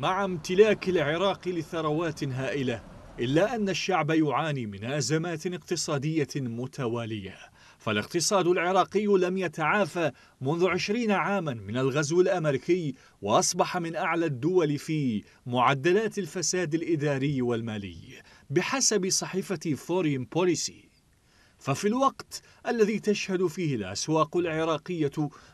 مع امتلاك العراق لثروات هائلة إلا أن الشعب يعاني من أزمات اقتصادية متوالية فالاقتصاد العراقي لم يتعافى منذ عشرين عاما من الغزو الأمريكي وأصبح من أعلى الدول في معدلات الفساد الإداري والمالي بحسب صحيفة فورين بوليسي ففي الوقت الذي تشهد فيه الأسواق العراقية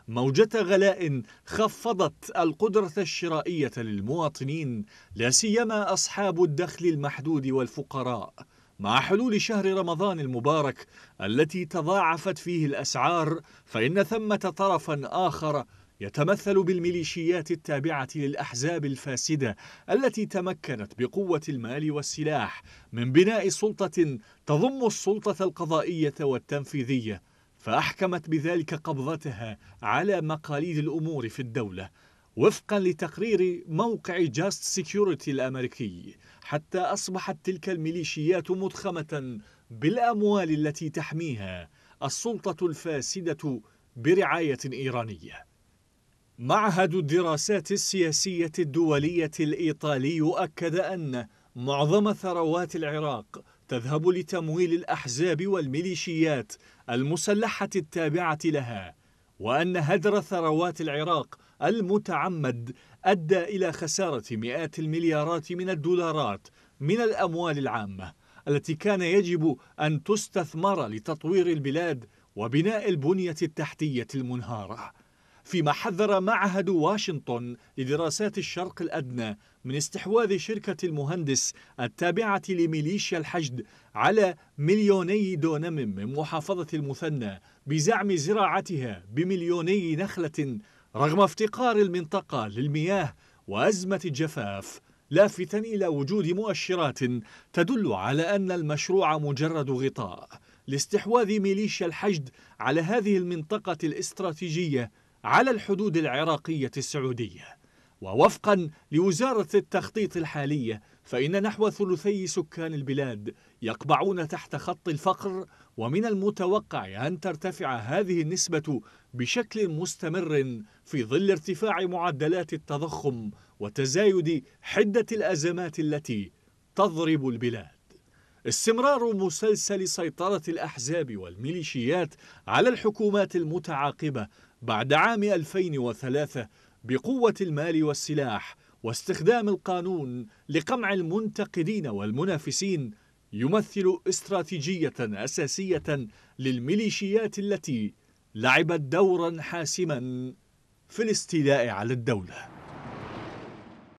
موجة غلاء خفضت القدرة الشرائية للمواطنين لا سيما أصحاب الدخل المحدود والفقراء مع حلول شهر رمضان المبارك التي تضاعفت فيه الأسعار فإن ثمة طرفا آخر يتمثل بالميليشيات التابعة للأحزاب الفاسدة التي تمكنت بقوة المال والسلاح من بناء سلطة تضم السلطة القضائية والتنفيذية فأحكمت بذلك قبضتها على مقاليد الأمور في الدولة وفقا لتقرير موقع جاست سيكيورتي الأمريكي حتى أصبحت تلك الميليشيات مضخمة بالأموال التي تحميها السلطة الفاسدة برعاية إيرانية معهد الدراسات السياسية الدولية الإيطالي أكد أن معظم ثروات العراق تذهب لتمويل الأحزاب والميليشيات المسلحة التابعة لها وأن هدر ثروات العراق المتعمد أدى إلى خسارة مئات المليارات من الدولارات من الأموال العامة التي كان يجب أن تستثمر لتطوير البلاد وبناء البنية التحتية المنهارة فيما حذر معهد واشنطن لدراسات الشرق الأدنى من استحواذ شركة المهندس التابعة لميليشيا الحشد على مليوني دونم من محافظة المثنى بزعم زراعتها بمليوني نخلة رغم افتقار المنطقة للمياه وأزمة الجفاف لافتا إلى وجود مؤشرات تدل على أن المشروع مجرد غطاء لاستحواذ ميليشيا الحشد على هذه المنطقة الاستراتيجية على الحدود العراقية السعودية ووفقا لوزارة التخطيط الحالية فإن نحو ثلثي سكان البلاد يقبعون تحت خط الفقر ومن المتوقع أن ترتفع هذه النسبة بشكل مستمر في ظل ارتفاع معدلات التضخم وتزايد حدة الأزمات التي تضرب البلاد استمرار مسلسل سيطرة الأحزاب والميليشيات على الحكومات المتعاقبة بعد عام 2003 بقوة المال والسلاح واستخدام القانون لقمع المنتقدين والمنافسين يمثل استراتيجية أساسية للميليشيات التي لعبت دورا حاسما في الاستيلاء على الدولة